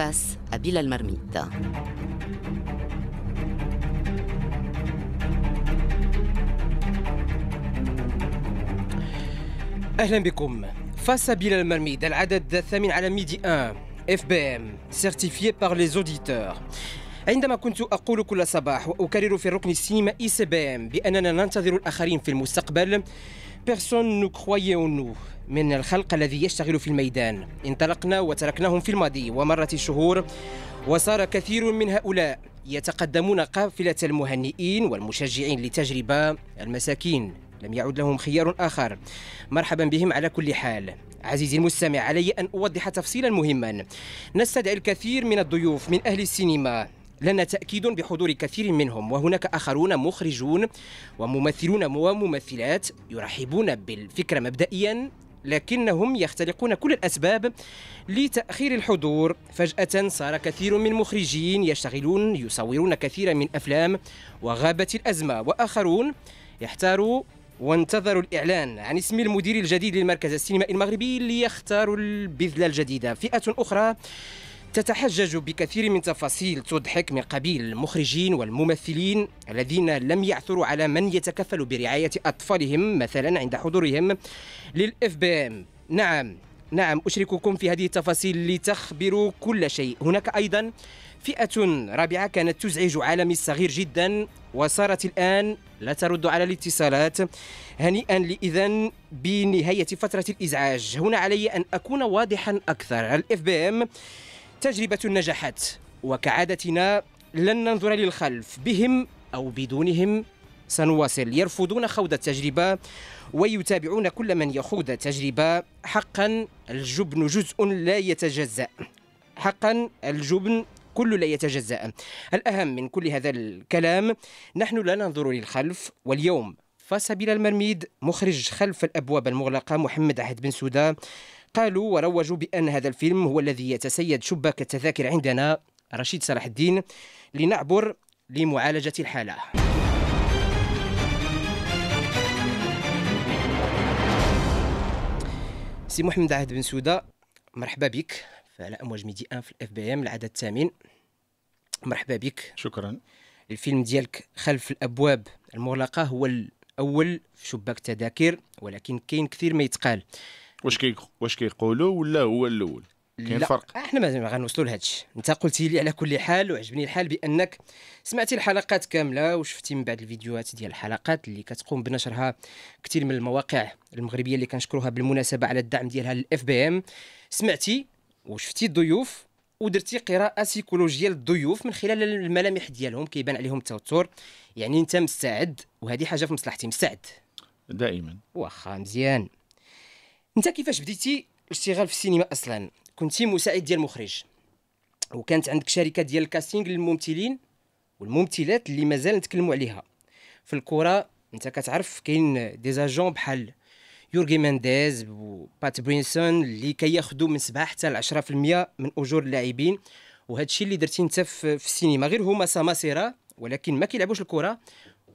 فاس à المرميد اهلا بكم فاس à المرميد العدد الثامن على ميدي 1 ام سيرتيفي بار لي زوديتور عندما كنت أقول كل صباح وأكرر في الركن السينمائي سي بي ام بأننا ننتظر الآخرين في المستقبل Personne ne croyait en nous من الخلق الذي يشتغل في الميدان انطلقنا وتركناهم في الماضي ومرت الشهور وصار كثير من هؤلاء يتقدمون قافلة المهنئين والمشجعين لتجربة المساكين لم يعد لهم خيار آخر مرحبا بهم على كل حال عزيزي المستمع علي أن أوضح تفصيلا مهما نستدعي الكثير من الضيوف من أهل السينما لنا تأكيد بحضور كثير منهم وهناك آخرون مخرجون وممثلون وممثلات يرحبون بالفكرة مبدئيا لكنهم يختلقون كل الأسباب لتأخير الحضور فجأة صار كثير من المخرجين يشتغلون يصورون كثيرا من أفلام وغابت الأزمة وآخرون يحتاروا وانتظروا الإعلان عن اسم المدير الجديد للمركز السينمائي المغربي ليختاروا البذلة الجديدة فئة أخرى تتحجج بكثير من تفاصيل تضحك من قبيل المخرجين والممثلين الذين لم يعثروا على من يتكفل برعاية أطفالهم مثلا عند حضورهم للإف بي ام نعم نعم أشرككم في هذه التفاصيل لتخبروا كل شيء هناك أيضا فئة رابعة كانت تزعج عالمي الصغير جدا وصارت الآن لا ترد على الاتصالات هنيئا لإذن بنهاية فترة الإزعاج هنا علي أن أكون واضحا أكثر الاف بي ام تجربة نجحت وكعادتنا لن ننظر للخلف بهم أو بدونهم سنواصل يرفضون خوض التجربة ويتابعون كل من يخوض التجربة حقا الجبن جزء لا يتجزأ حقا الجبن كل لا يتجزأ الأهم من كل هذا الكلام نحن لا ننظر للخلف واليوم فسبيل المرميد مخرج خلف الأبواب المغلقة محمد عهد بن سودا قالوا وروجوا بأن هذا الفيلم هو الذي يتسيد شباك التذاكر عندنا رشيد صلاح الدين لنعبر لمعالجة الحالة سي محمد عهد بن سوده مرحبا بك على امواج ميدي ان في الاف بي ام العدد الثامن مرحبا بك شكرا الفيلم ديالك خلف الابواب المغلقه هو الاول في شباك التذاكر ولكن كاين كثير ما يتقال واش كي واش كيقولوا ولا هو الاول كاين فرق احنا ما غنوصلوا لهادشي انت قلتي لي على كل حال وعجبني الحال بانك سمعتي الحلقات كامله وشفتي من بعد الفيديوهات ديال الحلقات اللي كتقوم بنشرها كثير من المواقع المغربيه اللي كنشكروها بالمناسبه على الدعم ديالها للاف بي ام سمعتي وشفتي الضيوف ودرتي قراءه سيكولوجيه للضيوف من خلال الملامح ديالهم كيبان عليهم التوتر يعني انت مستعد وهذه حاجه في مصلحتي مستعد دائما واخا مزيان انت كيفاش بديتي الاشتغال في السينما اصلا كنتي مساعد ديال المخرج وكانت عندك شركه ديال الكاستينغ للممثلين والممثلات اللي مازال نتكلموا عليها في الكره انت كتعرف كاين دي زاجون بحال يورغي مانديز وبات برينسون اللي كياخذوا من 7 حتى ل 10% من اجور اللاعبين وهذا الشيء اللي درتي انت في, السينما غير هما سماسيرا ولكن ما كيلعبوش الكره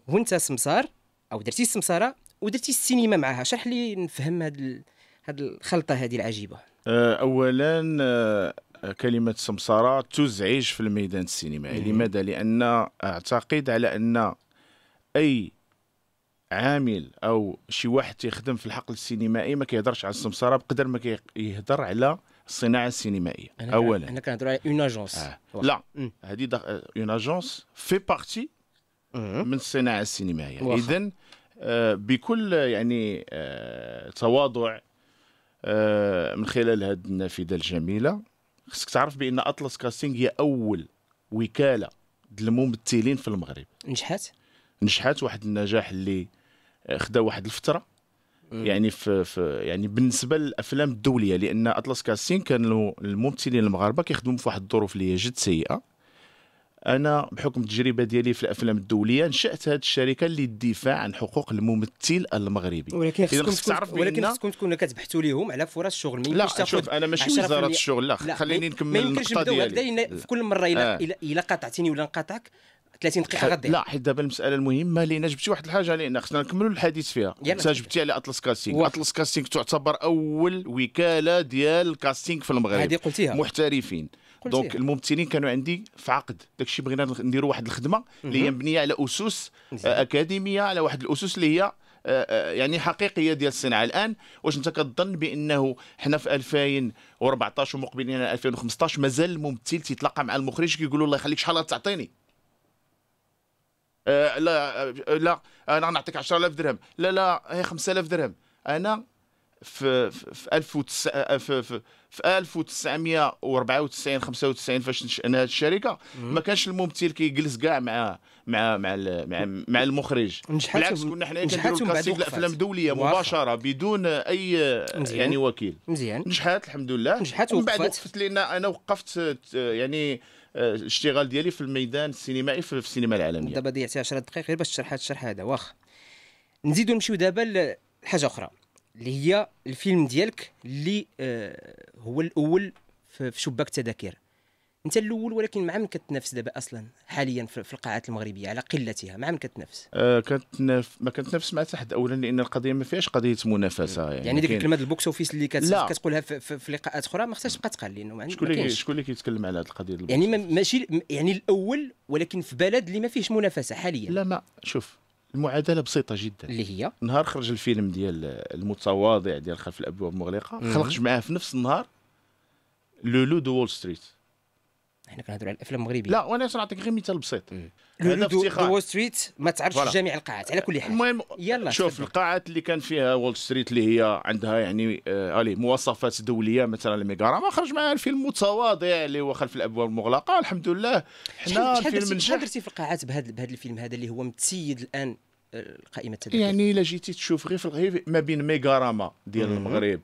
وانت سمسار او درتي السمساره ودرتي السينما معاها شرح لي نفهم هذا هذه الخلطه هذه العجيبه آه، اولا آه، كلمة سمسارة تزعج في الميدان السينمائي لماذا؟ لأن أعتقد على أن أي عامل أو شي واحد تيخدم في الحقل السينمائي ما كيهضرش على السمسارة بقدر ما كيهضر على الصناعة السينمائية أنا أولا انا كنهضر على اون اجونس آه. لا هذه اون اجونس في بارتي من الصناعة السينمائية إذا آه بكل يعني آه تواضع آه، من خلال هذه النافذه الجميله خصك تعرف بان اطلس كاستينغ هي اول وكاله للممثلين في المغرب نجحت نجحت واحد النجاح اللي آه، خدا واحد الفتره مم. يعني في, في يعني بالنسبه للافلام الدوليه لان اطلس كاستينغ كان الممثلين المغاربه كيخدموا في واحد الظروف اللي هي جد سيئه انا بحكم التجربه ديالي في الافلام الدوليه نشات هذه الشركه للدفاع عن حقوق الممثل المغربي ولكن خصكم تعرف ولكن خصكم تكونوا كتبحثوا ليهم على فرص شغل ما لا شوف انا ماشي وزاره الشغل لا, لا خليني نكمل النقطه ديالي في كل مره الا آه. الا قاطعتيني ولا نقاطعك 30 دقيقه غدا لا حيت دابا المساله المهمه لينا جبتي واحد الحاجه لينا خصنا نكملوا الحديث فيها انت جبتي على اطلس كاستينغ اطلس كاستينغ تعتبر اول وكاله ديال الكاستينغ في المغرب هذه قلتيها محترفين دونك إيه. الممثلين كانوا عندي في عقد داكشي بغينا نديروا واحد الخدمه اللي هي مبنيه على اسس آه، اكاديميه على واحد الاسس اللي هي آه، آه، يعني حقيقيه ديال الصناعه الان واش انت كتظن بانه حنا في 2014 ومقبلين على 2015 مازال الممثل تيتلاقى مع المخرج كيقول له الله يخليك شحال تعطيني آه لا آه لا انا نعطيك 10000 درهم لا لا هي 5000 درهم انا في في 1900 في, في, في 1994 95 فاش نشأنا هذه الشركه ما كانش الممثل كيجلس كاع مع مع مع مع, مع المخرج بالعكس كنا حنا كنديروا الكاستينغ الافلام دوليه مباشره بدون اي يعني وكيل مزيان نجحت الحمد لله نجحت ومن بعد وقفت لان انا وقفت يعني آه، الاشتغال ديالي في الميدان السينمائي في السينما العالميه دابا ضيعتي 10 دقائق غير باش تشرح هذا الشرح هذا واخا نزيدو نمشيو دابا لحاجه اخرى اللي هي الفيلم ديالك اللي آه، هو الاول في شباك التذاكر انت الاول ولكن مع من كتنافس دابا اصلا حاليا في القاعات المغربيه على قلتها مع من كتنافس آه كتنف... ما كتنافس مع تحد اولا لان القضيه ما فيهاش قضيه منافسه يعني, يعني ديك الكلمه كلمه البوكس اوفيس اللي كت... كتقولها في, في, في لقاءات اخرى ما خصهاش تبقى تقال لانه ما شكون اللي شكون اللي كيتكلم على هذه القضيه يعني ماشي يعني الاول ولكن في بلد اللي ما فيهش منافسه حاليا لا ما شوف المعادله بسيطه جدا اللي هي نهار خرج الفيلم ديال المتواضع ديال خلف الابواب المغلقه خرج معاه في نفس النهار لولو دو وول ستريت احنا كنهضروا على الافلام المغربيه لا وانا نعطيك غير مثال بسيط هذا دو وول ستريت ما تعرفش فلا. جميع القاعات على كل حال المهم يلا شوف القاعات اللي كان فيها وول ستريت اللي هي عندها يعني آه مواصفات دوليه مثلا الميغارا ما خرج معاها الفيلم متواضع اللي هو خلف الابواب المغلقه الحمد لله حنا الفيلم نجح شحال درتي في القاعات بهذا الفيلم هذا اللي هو متسيد الان القائمه التدريبيه يعني الا جيتي تشوف غير في الغير ما بين ميغاراما ديال المغرب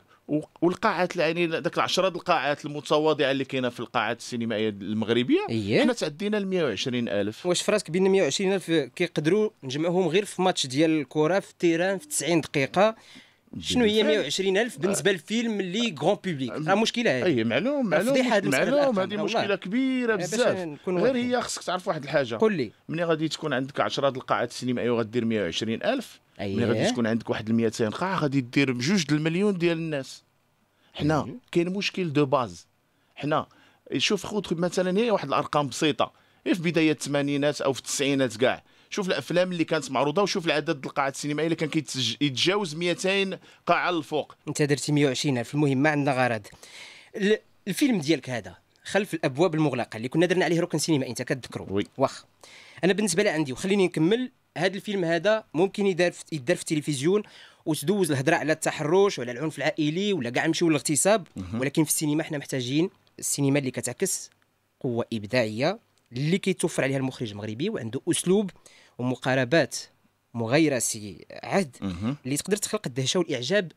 والقاعات يعني ذاك 10 القاعات المتواضعه اللي كاينه في القاعات السينمائيه المغربيه إيه؟ حنا تعدينا ل الف واش فراسك بين 120 الف كيقدروا نجمعهم غير في ماتش ديال الكره في التيران في 90 دقيقه شنو هي 120 الف بالنسبه للفيلم اللي غون بوبليك راه مشكله هذه اي معلوم آه، معلوم معلوم هذه مشكله كبيره آه، بزاف غير هي خصك تعرف واحد الحاجه قول لي ملي غادي تكون عندك 10 القاعات السينمائيه أيوة وغدير 120 الف أيه. ملي غادي تكون عندك واحد 200 قاعه غادي دير بجوج المليون ديال الناس حنا أيه. كاين مشكل دو باز حنا شوف خود مثلا هي واحد الارقام بسيطه في بدايه الثمانينات او في التسعينات كاع شوف الافلام اللي كانت معروضه وشوف العدد القاعات السينمائيه اللي كان كيتجاوز 200 قاعه الفوق انت درتي الف المهم ما عندنا غرض الفيلم ديالك هذا خلف الابواب المغلقه اللي كنا درنا عليه ركن سينما انت كتذكرو وي واخ انا بالنسبه لي عندي وخليني نكمل هذا الفيلم هذا ممكن يدار في يدار في التلفزيون وتدوز الهضره على التحرش وعلى العنف العائلي ولا كاع نمشيو للاغتصاب ولكن في السينما حنا محتاجين السينما اللي كتعكس قوه ابداعيه اللي كيتوفر عليها المخرج المغربي وعنده اسلوب ومقاربات سي عهد اللي تقدر تخلق الدهشه والاعجاب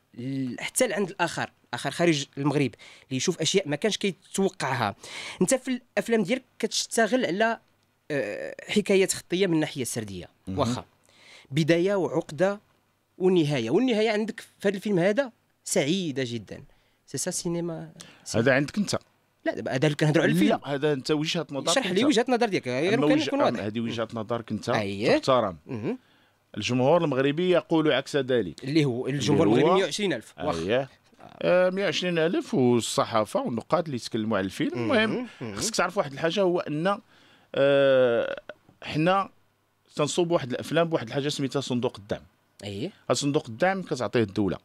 حتى عند الاخر اخر خارج المغرب اللي يشوف اشياء ما كانش كيتوقعها انت في الافلام ديالك كتشتغل على آه، حكايات خطيه من الناحيه السرديه واخا بدايه وعقده ونهايه والنهايه عندك في هذا الفيلم هذا سعيده جدا سي سا سينما هذا عندك انت لا دابا هذا كان على الفيلم لا هذا انت وجهه نظرك شرح لي وجهه نظر ديالك غير نكون واضح هذه وجهه نظرك انت تحترم الجمهور المغربي يقول عكس ذلك اللي هو الجمهور المغربي 120000 واخا آه 120000 والصحافه والنقاد اللي تكلموا على الفيلم المهم خصك تعرف واحد الحاجه هو ان آه، حنا تنصوب واحد الافلام بواحد الحاجه سميتها صندوق الدعم اي صندوق الدعم كتعطيه الدوله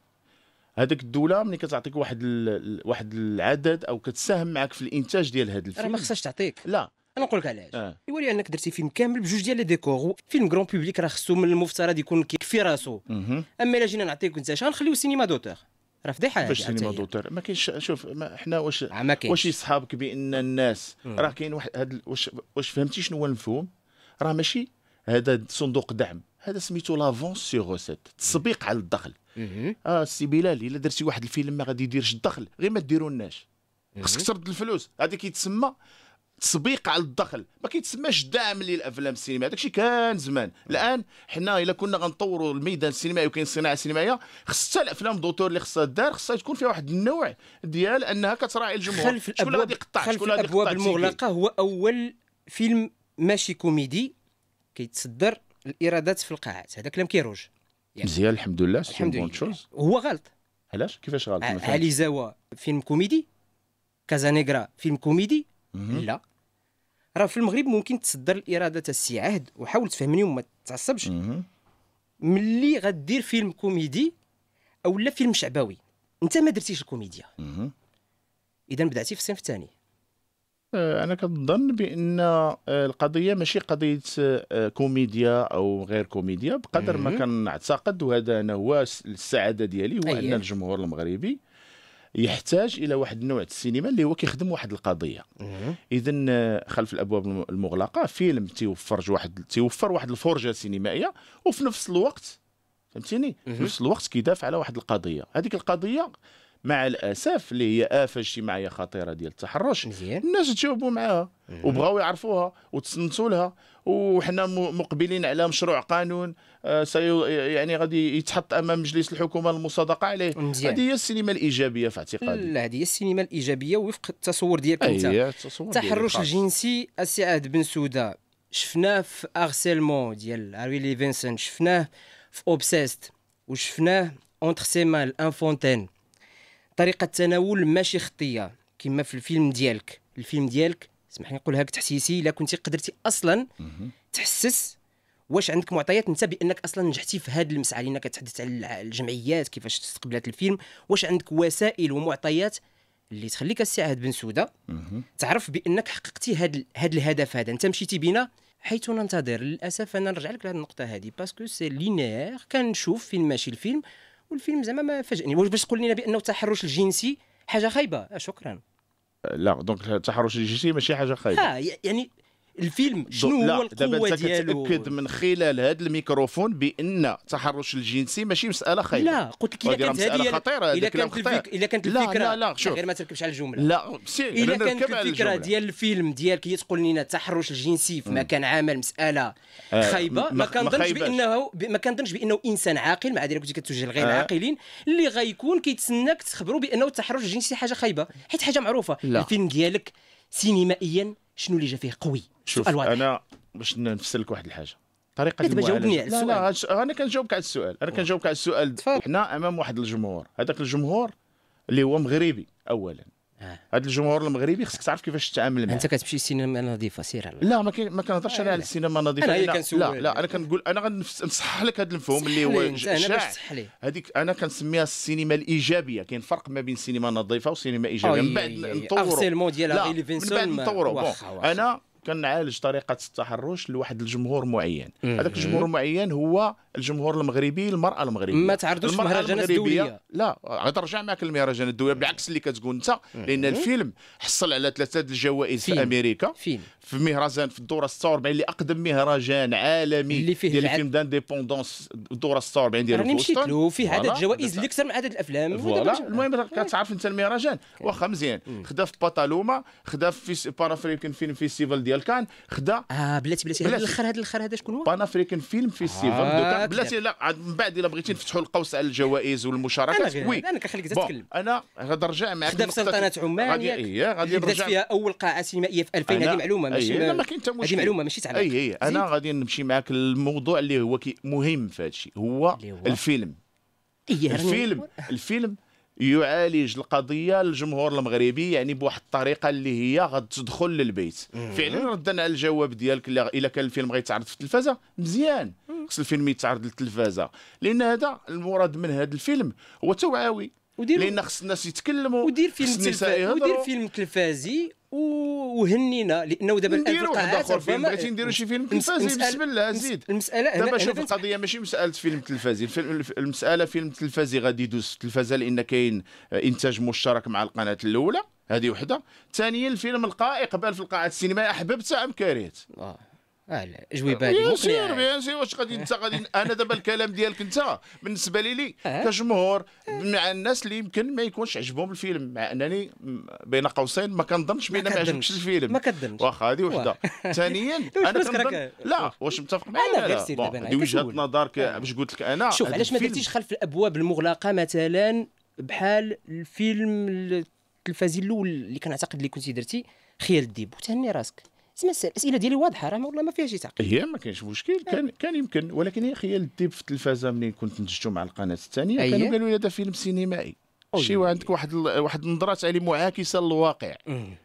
هذيك الدوله ملي كتعطيك واحد ال... واحد العدد او كتساهم معك في الانتاج ديال هذا الفيلم راه ما خصهاش تعطيك لا انا نقول لك علاش آه. يولي انك درتي فيلم كامل بجوج ديال لي ديكور فيلم كرون بوبليك راه خصو من المفترض يكون كيكفي راسو اما الا جينا نعطيك انت غنخليو سينما دوتور راه فضيحه فاش سينما دوتور ما كاينش شوف ما حنا واش آه، واش يصحابك بان الناس راه كاين واحد هاد واش واش فهمتي شنو هو المفهوم راه ماشي هذا صندوق دعم هذا سميتو لافونس سور روسيت تسبيق على الدخل اه سي بلال الا درتي واحد الفيلم ما غادي يديرش الدخل غير ما ديرولناش خصك ترد الفلوس هذا كيتسمى تسبيق على الدخل ما كيتسماش دعم للافلام السينمائيه داكشي كان زمان الان حنا الا كنا غنطوروا الميدان السينمائي وكاين الصناعه السينمائيه خص حتى الافلام دوتور اللي خصها دار خصها تكون فيها واحد النوع ديال انها كتراعي الجمهور خلف الابواب شكون غادي يقطع خلف الابواب المغلقه هو اول فيلم ماشي كوميدي كيتصدر الايرادات في القاعات هذا كلام كيروج يعني مزيان الحمد لله الحمد لله هو غلط علاش كيفاش غلط علي آه، زاوا فيلم كوميدي كازا نيغرا فيلم كوميدي مم. لا راه في المغرب ممكن تصدر الايرادات السي عهد وحاول تفهمني وما تعصبش ملي غدير فيلم كوميدي او لا فيلم شعبوي انت ما درتيش الكوميديا اذا بدعتي في الصنف الثاني آه، انا كنظن بان آه، القضيه ماشي قضيه آه، كوميديا او غير كوميديا بقدر ما كنعتقد وهذا انا هو السعاده ديالي هو أيه. ان الجمهور المغربي يحتاج الى واحد النوع السينما اللي هو كيخدم واحد القضيه اذا خلف الابواب المغلقه فيلم تيوفر واحد تيوفر واحد الفرجه سينمائيه وفي نفس الوقت فهمتيني في نفس الوقت كيدافع على واحد القضيه هذيك القضيه مع الاسف اللي هي افه اجتماعيه خطيره ديال التحرش الناس تجاوبوا معاها وبغاو يعرفوها وتسنتوا لها وحنا مقبلين على مشروع قانون آه، سي يعني غادي يتحط امام مجلس الحكومه المصادقه عليه هذه هي السينما الايجابيه في اعتقادي لا هذه هي السينما الايجابيه وفق التصور ديالك انت التحرش الجنسي السي عهد بن سوده شفناه في اغسيلمون ديال هاريلي فينسون شفناه في اوبسيست وشفناه اونتر سيمان الانفونتين طريقه التناول ماشي خطيه كما في الفيلم ديالك الفيلم ديالك اسمح لي نقولها لك تحسيسي الا كنتي قدرتي اصلا تحسس واش عندك معطيات انت بانك اصلا نجحتي في هذه المسعى لان كتحدث على الجمعيات كيفاش استقبلت الفيلم واش عندك وسائل ومعطيات اللي تخليك السي عهد بن سوده تعرف بانك حققتي هذا هذا الهدف هذا انت مشيتي بينا حيث ننتظر للاسف انا نرجع لك لهذه النقطه هذه باسكو سي لينير كنشوف فين ماشي الفيلم والفيلم زعما ما فاجئني يعني واش باش تقول لنا بانه التحرش الجنسي حاجه خايبه شكرا لا دونك التحرش الجنسي ماشي حاجه خايبه اه يعني الفيلم شنو هو القوه ديالو تاكد من خلال هذا الميكروفون بان التحرش الجنسي ماشي مساله خايبه لا قلت لك الا كانت هذه خطيره الا كانت الفكره الا كانت الفكره لا لا لا شوف غير ما تركبش على الجمله لا سي الا كانت الفكره ديال الفيلم ديالك هي تقول لنا التحرش الجنسي في مكان عمل مساله آه، خايبه ما كنظنش بانه ما كنظنش بانه انسان عاقل مع ذلك كنت كتوجه لغير العاقلين آه. اللي غيكون كيتسناك تخبروا بانه التحرش الجنسي حاجه خايبه حيت حاجه معروفه الفيلم ديالك سينمائيا شنو اللي جا فيه قوي سؤال واضح انا باش نفسر لك واحد الحاجه طريقه كتبقى جاوبني على السؤال لا لا انا كنجاوبك على السؤال انا كنجاوبك على السؤال حنا امام واحد الجمهور هذاك الجمهور اللي هو مغربي اولا آه. هاد الجمهور المغربي خصك تعرف كيفاش تتعامل معاه انت كتمشي السينما نظيفه سير على لا ما, ما كنهضرش انا على السينما النظيفه انا لا لا انا كنقول انا غنصحح لك هذا المفهوم اللي هو انا هذيك انا كنسميها السينما الايجابيه كاين فرق ما بين السينما النظيفه وسينما الايجابيه من بعد نطوروا ديال لا من بعد نطوروا انا كنعالج طريقه التحرش لواحد الجمهور معين هذاك الجمهور المعين هو الجمهور المغربي المراه المغربيه ما تعرضوش المهرجانات الدوليه لا غترجع معك المهرجانات الدوليه بالعكس اللي كتقول انت لان الفيلم حصل على ثلاثه الجوائز في امريكا فيلم في مهرجان في الدوره 46 يعني اللي اقدم مهرجان عالمي اللي فيه ديال الفيلم دانديبوندونس الدوره 46 ديال راني مشيت له فيه عدد جوائز اللي اكثر من عدد الافلام فوالا المهم آه. كتعرف انت المهرجان واخا مزيان خدا في باتالوما خدا في بان افريكان فيلم فيستيفال ديال كان خدا اه بلاتي بلاتي هذا الاخر هذا الاخر هذا شكون هو بان افريكان فيلم فيستيفال بلاتي لا من بعد الا بغيتي نفتحوا القوس على الجوائز والمشاركات انا وي انا كنخليك تتكلم انا نرجع معك خدا في سلطنه عمان إيه، غادي نرجع فيها اول قاعه سينمائيه في 2000 هذه معلومه اي ما كاين حتى مشكل هذه معلومه ماشي تعليق اي اي انا غادي نمشي معاك للموضوع اللي هو مهم في هذا الشيء هو الفيلم إيه الفيلم الفيلم يعالج القضيه للجمهور المغربي يعني بواحد الطريقه اللي هي غتدخل للبيت فعلا ردا على الجواب ديالك الا كان الفيلم غيتعرض في التلفازه مزيان خص الفيلم يتعرض للتلفازه لان هذا المراد من هذا الفيلم هو توعوي لان خص الناس يتكلموا ودير فيلم تلفازي ودير فيلم تلفازي وهنينا لانه دابا الان نديرو واحد اخر فيلم بغيتي نديرو شي فيلم تلفازي بسم الله زيد المساله دابا شوف القضيه ماشي مساله فيلم تلفازي المساله فيلم تلفازي غادي يدوز في التلفازه لان كاين انتاج مشترك مع القناه الاولى هذه وحده ثانيا الفيلم القائق اقبال في القاعات السينمائيه احببته ام كرهت اه لا اجوبه بيان سير بيان سير واش غادي انت غادي انا دابا الكلام ديالك انت بالنسبه لي لي آه. كجمهور مع الناس اللي يمكن ما يكونش عجبهم الفيلم مع انني بين قوسين ما كنظنش بان ما عجبكش الفيلم ما كنظنش واخا هذه وحده ثانيا انا كنظن لا واش متفق معايا دابا انا وجهه نظرك آه. باش قلت لك انا شوف علاش ما درتيش خلف الابواب المغلقه مثلا بحال الفيلم التلفازي الاول اللي كنعتقد اللي كنتي درتي خيال الديب وتهني راسك تمثل الاسئله ديالي واضحه راه والله ما فيها شي تعقيد هي ما كاينش مشكل كان أه. كان يمكن ولكن يا اخي الديب في التلفازه منين كنت نتجتو مع القناه الثانيه أيوه. كانوا قالوا لي هذا فيلم سينمائي شي عندك واحد واحد النظره عليه معاكسه للواقع أمم.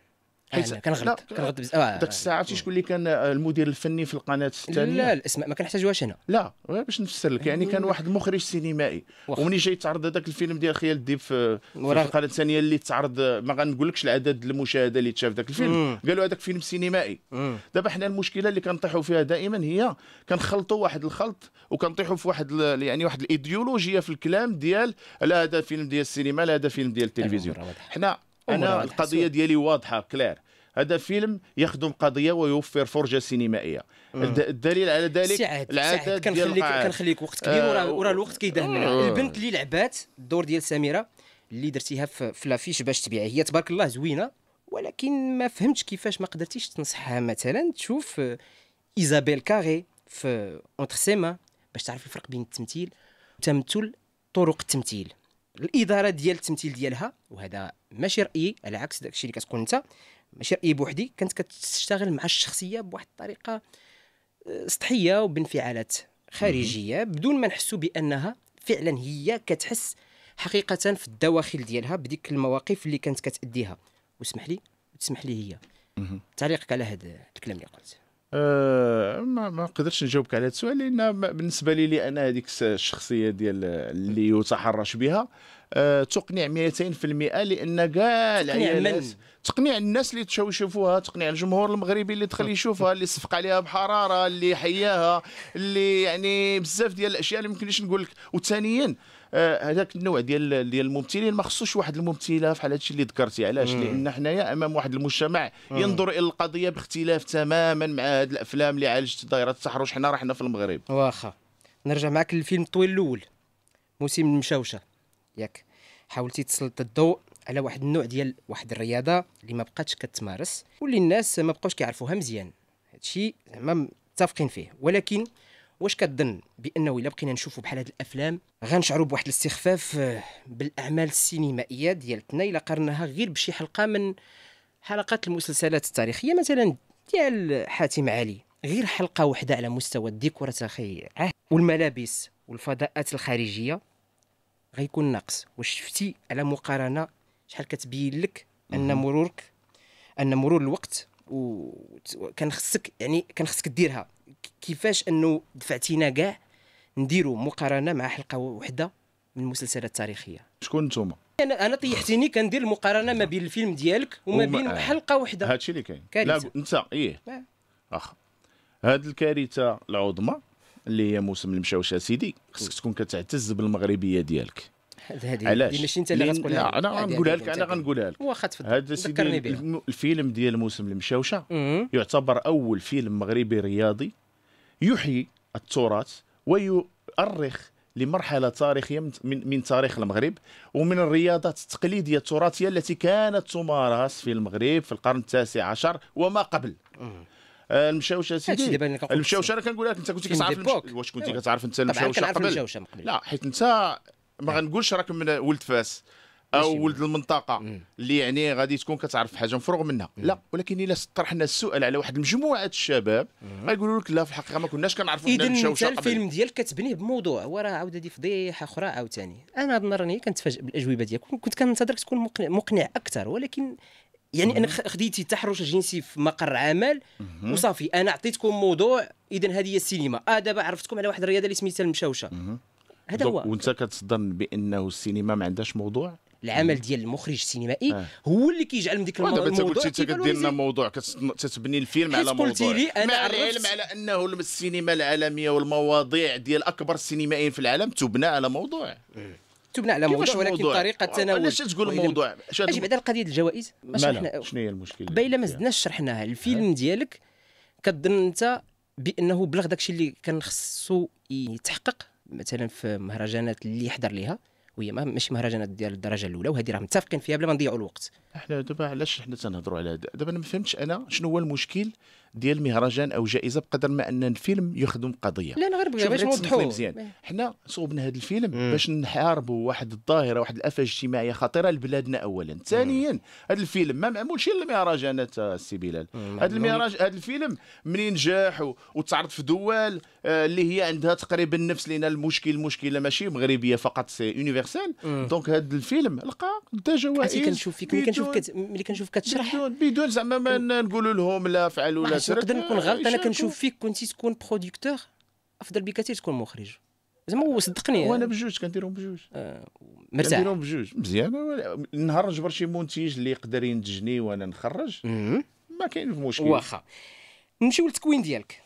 آه، كنغلط كنغلط بز... آه. داك الساعه عرفتي شكون اللي كان آه، المدير الفني في القناه الثانيه لا الاسماء ما كنحتاجوهاش هنا لا آه، باش نفسر لك يعني كان واحد المخرج سينمائي ومني جاي تعرض هذاك الفيلم ديال خيال الديب في, في القناه الثانيه اللي تعرض ما غنقولكش العدد المشاهده اللي تشاف ذاك الفيلم قالوا هذاك فيلم سينمائي دابا حنا المشكله اللي كنطيحوا فيها دائما هي كنخلطوا واحد الخلط وكنطيحوا في واحد يعني واحد الايديولوجيه في الكلام ديال لا هذا فيلم ديال السينما لا هذا فيلم ديال التلفزيون حنا انا القضيه ديالي واضحه كلير هذا فيلم يخدم قضيه ويوفر فرجه سينمائيه الدليل على ذلك سعد العدد كنخليك كنخليك وقت كبير آه وراه الوقت كيدهن آه البنت اللي لعبات الدور ديال سميره اللي درتيها في لافيش باش تبيع هي تبارك الله زوينه ولكن ما فهمتش كيفاش ما قدرتيش تنصحها مثلا تشوف آه، ايزابيل كاري في اونتر سيما باش تعرف الفرق بين التمثيل وتمثل طرق التمثيل الاداره ديال التمثيل ديالها وهذا ماشي رايي على عكس داكشي اللي كتقول انت ماشي رايي بوحدي كانت كتشتغل مع الشخصيه بواحد الطريقه آه، سطحيه وبانفعالات خارجيه بدون ما نحسوا بانها فعلا هي كتحس حقيقه في الدواخل ديالها بديك المواقف اللي كانت كتاديها واسمح لي تسمح لي هي تعليقك على هذا الكلام اللي قلت آه، ما ما نقدرش نجاوبك على هذا السؤال لان بالنسبه لي لي انا هذيك الشخصيه ديال اللي يتحرش بها آه، تقنع 200% لان كاع العيالات تقنيع الناس اللي تشاو يشوفوها تقنيع الجمهور المغربي اللي دخل يشوفها اللي صفق عليها بحراره اللي حياها اللي يعني بزاف ديال الاشياء اللي ما يمكنش نقول لك وثانيا آه، هذاك النوع ديال ديال الممثلين ما خصوش واحد الممثله بحال هادشي اللي ذكرتي علاش لان حنايا امام واحد المجتمع ينظر الى القضيه باختلاف تماما مع هاد الافلام اللي عالجت دائره التحرش حنا راه حنا في المغرب واخا نرجع معك للفيلم الطويل الاول موسم المشاوشه ياك حاولتي تسلط الضوء على واحد النوع ديال واحد الرياضه اللي ما بقاتش كتمارس واللي الناس ما بقاوش كيعرفوها مزيان هادشي زعما متفقين فيه ولكن واش كتظن بانه الا بقينا نشوفوا بحال هاد الافلام غنشعروا بواحد الاستخفاف آه، بالاعمال السينمائيه ديالتنا الا قرناها غير بشي حلقه من حلقات المسلسلات التاريخيه مثلا ديال حاتم علي غير حلقه واحده على مستوى الديكورات اخي والملابس والفضاءات الخارجيه غيكون ناقص واش شفتي على مقارنه شحال كتبين لك ان مرورك ان مرور الوقت وكان خصك يعني كان خصك ديرها كيفاش انه دفعتينا كاع نديروا مقارنه مع حلقه وحده من المسلسلات التاريخيه شكون نتوما انا انا طيحتيني كندير المقارنه ما بين الفيلم ديالك وما بين آه. حلقه وحده هادشي اللي كاين لا انت ايه نعم. اخ هاد الكارثه العظمى اللي هي موسم المشاوشه سيدي خصك تكون كتعتز بالمغربيه ديالك هذه علاش ماشي انت اللي غتقولها لا انا غنقولها لك انا غنقولها لك واخا تفضل هذا سيدي الفيلم ديال موسم المشاوشه يعتبر اول فيلم مغربي رياضي يحيي التراث ويؤرخ لمرحله تاريخيه من, من تاريخ المغرب ومن الرياضات التقليديه التراثيه التي كانت تمارس في المغرب في القرن التاسع عشر وما قبل آه، المشاوشه سيدي المشاوشه انا كنقول لك انت كنت كتعرف واش كنت كتعرف انت المشاوشه قبل لا حيت انت ما نعم. غنقولش راك من ولد فاس او ولد المنطقه اللي يعني غادي تكون كتعرف حاجه مفروغ منها لا ولكن الا طرحنا السؤال على واحد المجموعه الشباب غيقولوا لك لا في الحقيقه ما كناش كنعرفوا حنا نمشاو شي الفيلم ديالك كتبنيه بموضوع وراه عاود هذه فضيحه اخرى عاوتاني انا هذه النهار راني كنتفاجئ بالاجوبه ديالك كنت كنتظرك تكون مقنع اكثر ولكن يعني انا خديتي التحرش الجنسي في مقر عمل وصافي انا عطيتكم موضوع اذا هذه هي السينما اه دابا عرفتكم على واحد الرياضه اللي سميتها المشاوشه هذا هو وانت كتظن بانه السينما ما عندهاش موضوع العمل ديال المخرج السينمائي آه. هو اللي كيجعل من ديك الموضوع دابا قلتي انت كدير لنا موضوع كتبني الفيلم على موضوع قلتي لي انا مع العلم على انه السينما العالميه والمواضيع ديال اكبر السينمائيين في العالم تبنى على موضوع تبنى على موضوع ولكن موضوع؟ طريقه التناول علاش تقول الموضوع اجي بعد القضيه الجوائز شنو هي المشكله باين ما زدناش شرحناها الفيلم آه. ديالك كظن انت بانه بلغ داكشي اللي كان خصو يتحقق مثلا في مهرجانات اللي يحضر ليها وهي ماشي مهرجانات ديال الدرجه الاولى وهذه راه متفقين فيها بلا ما نضيعوا الوقت احنا دابا علاش حنا تنهضروا على هذا دابا انا ما فهمتش انا شنو هو المشكل ديال مهرجان او جائزه بقدر ما ان الفيلم يخدم قضيه لا انا غير بغيت باش نوضحوا مزيان إيه. حنا صوبنا هذا الفيلم مم. باش نحاربوا واحد الظاهره واحد الافه اجتماعيه خطيره لبلادنا اولا ثانيا هذا الفيلم ما معمولش الا مهرجانات السي آه، بلال هذا المهرج هذا الفيلم منين جاح وتعرض في دول آه، اللي هي عندها تقريبا نفس لنا المشكل المشكله ماشي مغربيه فقط سي يونيفرسال دونك هذا الفيلم لقى الجوائز كنشوف فيك ملي كنشوف كت... ملي كنشوف كتشرح بدون زعما ما نقولوا لهم لا فعلوا لا نقدر نكون غلط انا كنشوف فيك كنت تكون بروديكتور افضل بكثير تكون مخرج زعما وصدقني وانا بجوج كنديرهم بجوج آه مرتاح كنديرهم بجوج مزيان نهار نجبر شي منتج اللي يقدر ينتجني وانا نخرج ما كاين مشكل واخا نمشيو للتكوين ديالك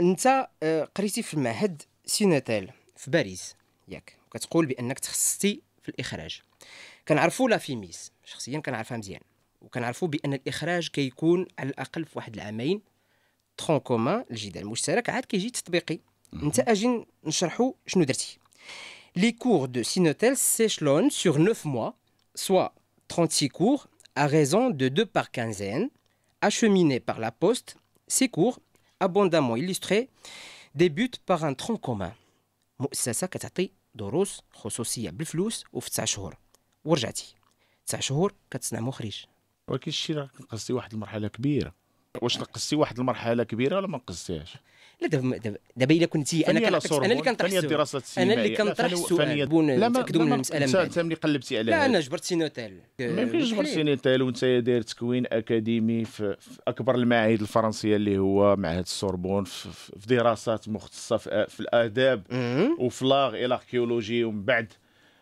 انت آه، قريتي في المعهد سيناتال في باريس ياك كتقول بانك تخصصتي في الاخراج كنعرفوا لا فيميس شخصيا كنعرفها مزيان وكنعرفوا بان الاخراج كيكون على الاقل في واحد العامين ترون كومان الجدال المشترك عاد كيجي تطبيقي انت اجي نشرحوا شنو درتي لي كور دو سينوتيل سيشلون سور 9 mois soit 36 cours à raison de 2 par quinzaine acheminés par la poste ces cours abondamment illustrés débutent par un tronc commun مؤسسه كتعطي دروس خصوصيه بالفلوس وفي 9 شهور ورجعتي 9 شهور كتصنع مخرج ولكن الشيء راه نقصتي واحد المرحله كبيره واش نقصتي واحد المرحله كبيره ولا ما نقصتيهاش لا دابا دابا الا كنتي انا كنعكس انا اللي كنطرح السؤال انا اللي كنطرح السؤال بون تاكدوا من المساله انت ملي قلبتي على لا انا جبرتي نوتيل ما يمكنش جبرتي نوتيل وانت داير تكوين اكاديمي في, اكبر المعاهد الفرنسيه اللي هو معهد السوربون في, في دراسات مختصه في, في الاداب وفي لاغ الاركيولوجي ومن بعد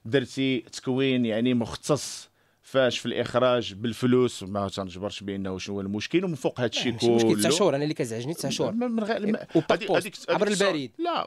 درتي تكوين يعني مختص كيفاش في الاخراج بالفلوس ما تنجبرش بانه شنو هو المشكل ومن فوق هذا الشيء كله مشكل تسع شهور انا اللي كزعجني تسع شهور من غير إيه، هذيك عبر البريد لا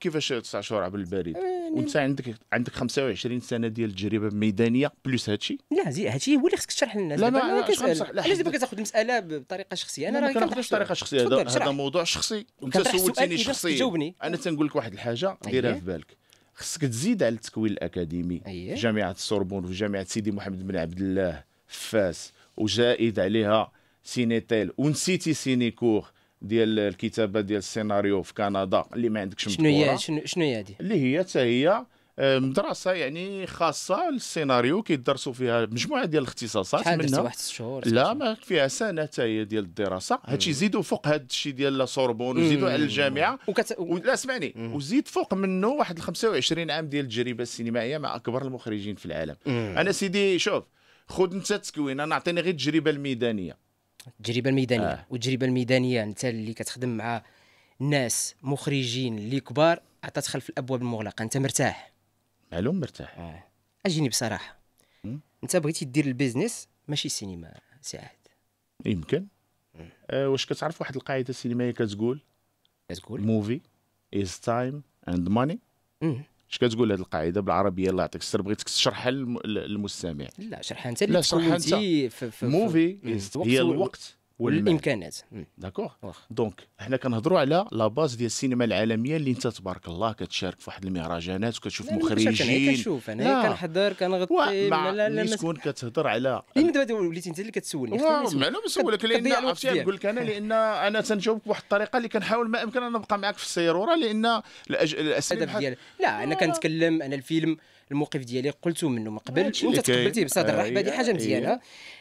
كيفاش تسع شهور عبر البريد آه، يعني- وانت عندك عندك 25 سنه ديال التجربه ميدانيه بلوس هذا الشيء لا زي هذا الشيء هو اللي خصك تشرح للناس لا ما انا كنسال علاش دابا كتاخذ المساله بطريقه شخصيه انا راه كناخذ بطريقه شخصيه هذا موضوع شخصي وانت سولتيني شخصيا انا تنقول لك واحد الحاجه ديرها أيوه. في بالك خصك تزيد على التكوين الاكاديمي أيه. في جامعه السوربون في جامعه سيدي محمد بن عبد الله في فاس وزائد عليها سينيتيل ونسيتي سينيكور ديال الكتابه ديال السيناريو في كندا اللي ما عندكش شنو هي شنو هي هذه اللي هي حتى هي مدرسه يعني خاصه للسيناريو كيدرسوا فيها مجموعه ديال الاختصاصات منها واحد الشهور لا ما فيها سنه هي ديال الدراسه هادشي يزيدوا فوق هاد الشيء ديال لا سوربون وزيدوا على الجامعه وكت... و... لا اسمعني وزيد فوق منه واحد 25 عام ديال التجربه السينمائيه مع اكبر المخرجين في العالم مم. انا سيدي شوف خذ انت التكوين انا اعطيني غير التجربه الميدانيه التجربه الميدانيه آه. والتجربه الميدانيه انت اللي كتخدم مع ناس مخرجين اللي كبار عطات خلف الابواب المغلقه انت مرتاح الو مرتاح آه. اجيني بصراحه انت بغيتي دير البيزنس ماشي سينما سعاد يمكن أه واش كتعرف واحد القاعده السينمائيه كتقول كتقول موفي از تايم اند ماني اش كتقول هذه القاعده بالعربيه الله يعطيك السر بغيتك تشرحها للمستمع لا شرحها انت اللي لا شرحها انت موفي هي الوقت والامكانات داكوغ دونك حنا كنهضروا على لا باز ديال السينما العالميه اللي انت تبارك الله كتشارك في واحد المهرجانات وكتشوف مخرجين كنشوف انا كنحضر كنغطي ملي تكون كتهضر على لان إيه، دابا وليتي انت اللي كتسولني لا بسولك لان عرفتي نقول لك انا لان انا تنجاوبك بواحد الطريقه اللي كنحاول ما امكن انا نبقى معك في السيروره لان الاسئله ديال لا انا كنتكلم انا الفيلم الموقف ديالي قلته منه من قبل وانت تقبلتيه بصدر رحبه هذه حاجه مزيانه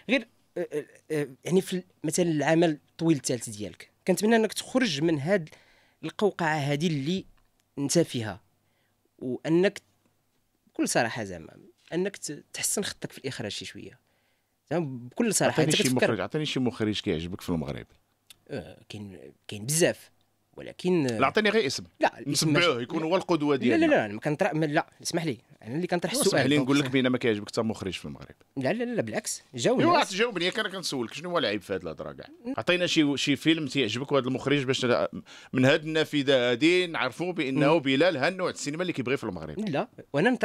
غير آه، آه، آه، يعني في مثلا العمل طويل الثالث ديالك كنتمنى انك تخرج من هاد القوقعه هذه اللي انت فيها وانك بكل صراحه زعما انك تحسن خطك في الاخراج شي شويه زعما بكل صراحه عطيني شي مخرج عطيني شي مخرج كيعجبك في المغرب كاين كاين بزاف ولكن لا اعطيني غير اسم لا نسمعوه يكون هو القدوه ديالنا لا لا لا انا كنطرح لا اسمح لي انا اللي كنطرح السؤال اسمح لي نقول لك بان ما كيعجبك حتى مخرج في المغرب لا لا لا بالعكس جاوبني ايوا جاوبني انا كنسولك شنو هو العيب في هذه الهضره كاع عطينا شي شي فيلم تيعجبك وهذا المخرج باش من هذه النافذه هذه نعرفوا بانه بلال ها النوع السينما اللي كيبغي في المغرب لا وانا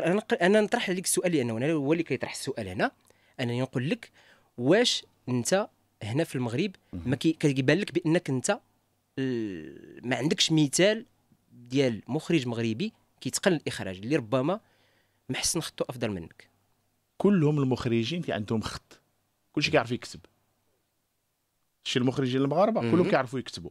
انا نطرح لك السؤال لانه هو اللي كيطرح السؤال هنا انا نقول لك واش انت هنا في المغرب ما كيبان لك بانك انت آه، ما عندكش مثال ديال مخرج مغربي كيتقن الاخراج اللي ربما محسن خطو افضل منك كلهم المخرجين اللي عندهم خط كلشي كيعرف يكتب شي المخرجين المغاربه كلهم كيعرفوا يكتبوا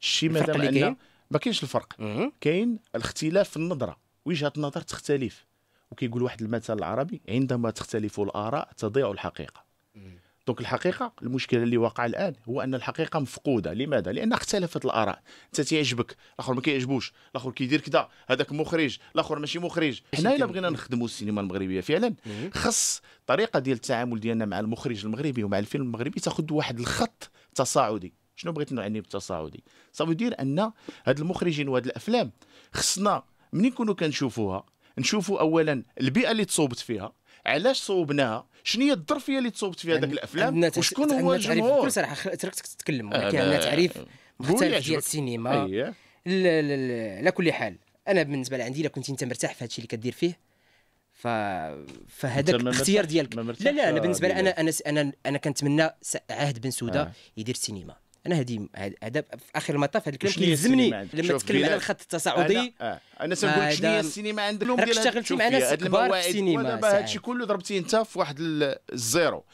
شي مادام ان ما كاينش الفرق كاين الاختلاف في النظره وجهه النظر تختلف وكيقول واحد المثل العربي عندما تختلف الاراء تضيع الحقيقه مم. دونك الحقيقه المشكله اللي وقع الان هو ان الحقيقه مفقوده لماذا لان اختلفت الاراء انت تيعجبك الاخر ما كيعجبوش الاخر كيدير كذا هذاك مخرج الاخر ماشي مخرج حنا الا بغينا نخدموا السينما المغربيه فعلا خص الطريقه ديال التعامل ديالنا مع المخرج المغربي ومع الفيلم المغربي تاخذ واحد الخط تصاعدي شنو بغيت نعني بالتصاعدي صافي دير ان هاد المخرجين وهاد الافلام خصنا منين نكونوا كنشوفوها نشوفوا اولا البيئه اللي تصوبت فيها علاش صوبناها شنو هي الظرفيه اللي تصوبت فيها هذاك الافلام وشكون هو الجمهور بكل صراحه تركتك تتكلم ولكن عندنا تعريف مختلف ديال السينما على كل حال انا بالنسبه لي عندي الا كنت انت مرتاح في هادشي اللي كدير فيه ف فهذاك الاختيار ديالك لا لا انا بالنسبه لي انا انا انا انا كنتمنى عهد بن سوده آه. يدير السينما انا هذه هذا في اخر المطاف هذا الكلام كيلزمني لما تتكلم على الخط التصاعدي آه. انا تنقول شنو هي السينما عندك ديال اشتغلتي مع ناس كبار في السينما دابا هادشي كله ضربتي انت في واحد الزيرو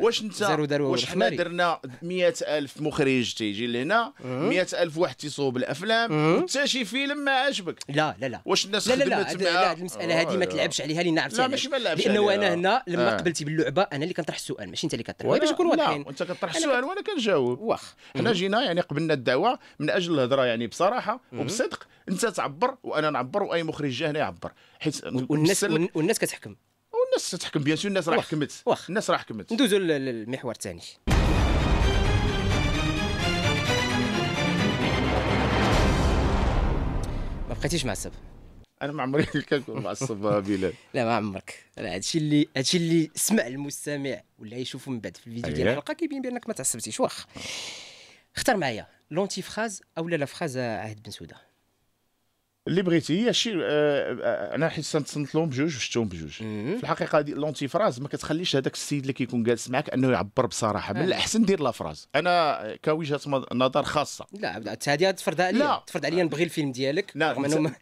واش انت واش حنا درنا 100000 مخرج تيجي لهنا 100000 أه. واحد تيصوب الافلام أه. وحتى شي فيلم ما عجبك لا لا لا واش الناس لا لا لا, لا, لا المساله هذه ما تلعبش عليها لان عرفتي لا ماشي ما نلعبش لانه انا هنا لما أه. قبلتي باللعبه انا اللي كنطرح السؤال ماشي انت اللي كطرح باش نكون واضحين لا انت كطرح السؤال وانا كنجاوب واخ حنا جينا يعني قبلنا الدعوه من اجل الهضره يعني بصراحه وبصدق انت تعبر وانا نعبر واي مخرج هنا يعبر حيت والناس والناس كتحكم والناس تحكم بيان سور الناس راه حكمت الناس راه حكمت ندوزو للمحور الثاني ما بقيتيش معصب انا ما عمري كنكون معصب بلال لا ما عمرك هادشي اللي هادشي اللي سمع المستمع ولا يشوفه من بعد في الفيديو ديال أيوة. الحلقه كيبين بانك ما تعصبتيش واخ اختار معايا لونتي فراز او لا لا فراز عهد بن سوده اللي بغيتي هي شي آه، آه، انا حيت صنت لهم بجوج وشتهم بجوج في الحقيقه هذه لونتي فراز ما كتخليش هذاك السيد اللي كيكون جالس معك انه يعبر بصراحه من آه. الاحسن دير لا فراز انا كوجهه نظر خاصه لا هذه تفرض عليا تفرض عليا نبغي الفيلم ديالك لا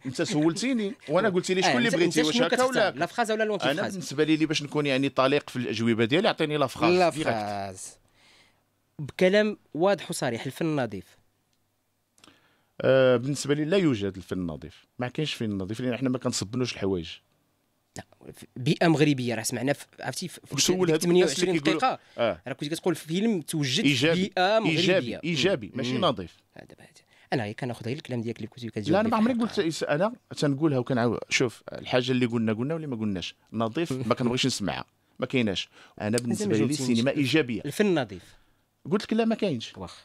انت سولتيني وانا قلت لي شكون اللي بغيتي واش هكا ولا لا فراز ولا لونتي فراز انا بالنسبه لي باش نكون يعني طليق في الاجوبه ديالي اعطيني لا فراز لا فراز بكلام واضح وصريح الفن نظيف آه، بالنسبه لي لا يوجد الفن النظيف ما كاينش فن نظيف لان احنا ما كنصبنوش الحوايج لا بيئه مغربيه راه سمعنا عرفتي في, 28 دقيقه آه. راه كنت كتقول فيلم توجد إيجابي. بيئه مغربيه ايجابي ايجابي ماشي نظيف آه، انا غير كناخذ غير الكلام ديالك اللي كنت كتجاوب لا انا ما عمري قلت انا تنقولها وكنعاود شوف الحاجه اللي قلنا قلنا واللي ما قلناش نظيف ما كنبغيش نسمعها ما كايناش انا بالنسبه لي السينما ايجابيه الفن نظيف قلت لك لا ما كاينش واخ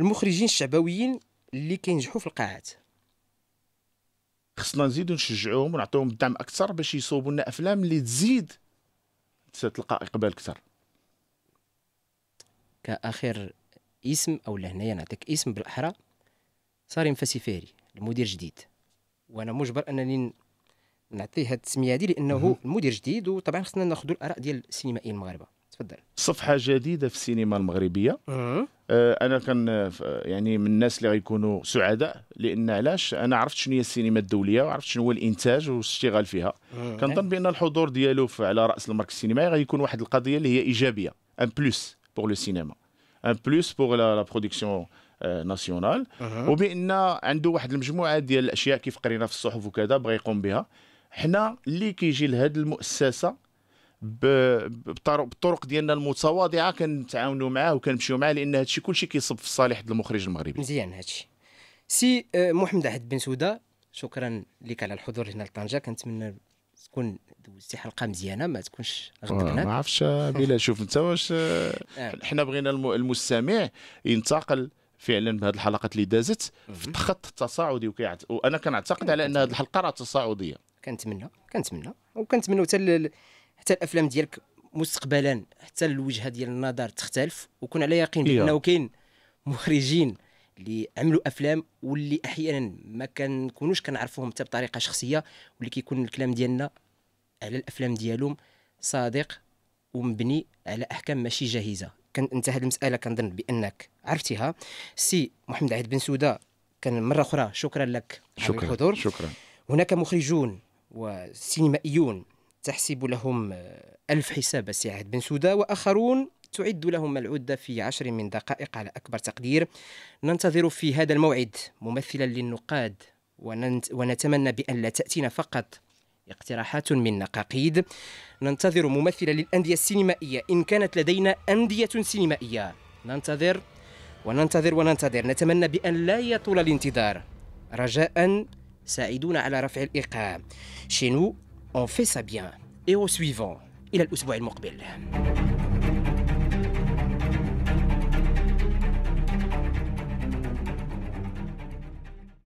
المخرجين الشعبويين اللي كينجحوا في القاعات خصنا نزيدو نشجعوهم ونعطيوهم الدعم اكثر باش يصوبوا لنا افلام اللي تزيد تلقى اقبال اكثر كاخر اسم او لهنايا نعطيك اسم بالاحرى صارم فاسيفيري المدير جديد وانا مجبر انني نعطيه هذه التسميه هذه لانه المدير جديد وطبعا خصنا ناخذ الاراء ديال السينمائيين المغاربه تفضل صفحه جديده في السينما المغربيه آه، انا كان آه، يعني من الناس اللي غيكونوا سعداء لان علاش انا عرفت شنو هي السينما الدوليه وعرفت شنو هو الانتاج والاشتغال فيها آه. كنظن بان الحضور ديالو على راس المركز السينمائي غيكون واحد القضيه اللي هي ايجابيه ان بلوس بوغ لو سينما ان بلوس بوغ لا برودكسيون ناسيونال وبان عنده واحد المجموعه ديال الاشياء كيف قرينا في الصحف وكذا بغى يقوم بها حنا اللي كيجي لهذه المؤسسه بالطرق ديالنا المتواضعه كنتعاونوا معاه وكنمشيو معاه لان هادشي كلشي كيصب في صالح المخرج المغربي مزيان هادشي سي آه، محمد عهد بن سوده شكرا لك على الحضور هنا لطنجه كنتمنى تكون دوزتي حلقه مزيانه ما تكونش غدرنا ما عرفتش آه، بلا شوف انت واش آه، حنا بغينا المستمع ينتقل فعلا بهذه الحلقات اللي دازت في الخط التصاعدي وكيعت وانا كنعتقد على ان هذه الحلقه راه تصاعديه كنتمنى كنتمنى وكنتمنى حتى حتى الافلام ديالك مستقبلا حتى الوجهه ديال النظر تختلف وكون على يقين إيوه. بانه كاين مخرجين اللي عملوا افلام واللي احيانا ما كنكونوش كنعرفوهم حتى بطريقه شخصيه واللي كيكون الكلام ديالنا على الافلام ديالهم صادق ومبني على احكام ماشي جاهزه كان انت هذه المساله كنظن بانك عرفتيها سي محمد عيد بن سوده كان مره اخرى شكرا لك شكرا على الحضور شكرا هناك مخرجون وسينمائيون تحسب لهم آه، ألف حساب سعاد بن سودة وآخرون تعد لهم العدة في عشر من دقائق على أكبر تقدير ننتظر في هذا الموعد ممثلا للنقاد ونتمنى بأن لا تأتينا فقط اقتراحات من نقاقيد ننتظر ممثلا للأندية السينمائية إن كانت لدينا أندية سينمائية ننتظر وننتظر وننتظر نتمنى بأن لا يطول الانتظار رجاء ساعدونا على رفع الإيقاع شنو On fait ça bien. Et au suivant, il a et le